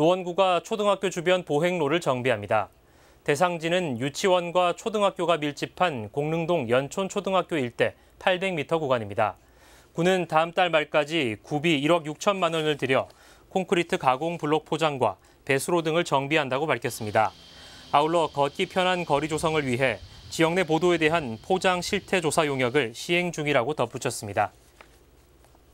노원구가 초등학교 주변 보행로를 정비합니다. 대상지는 유치원과 초등학교가 밀집한 공릉동 연촌초등학교 일대 800m 구간입니다. 구는 다음 달 말까지 구비 1억 6천만 원을 들여 콘크리트 가공 블록 포장과 배수로 등을 정비한다고 밝혔습니다. 아울러 걷기 편한 거리 조성을 위해 지역 내 보도에 대한 포장 실태 조사 용역을 시행 중이라고 덧붙였습니다.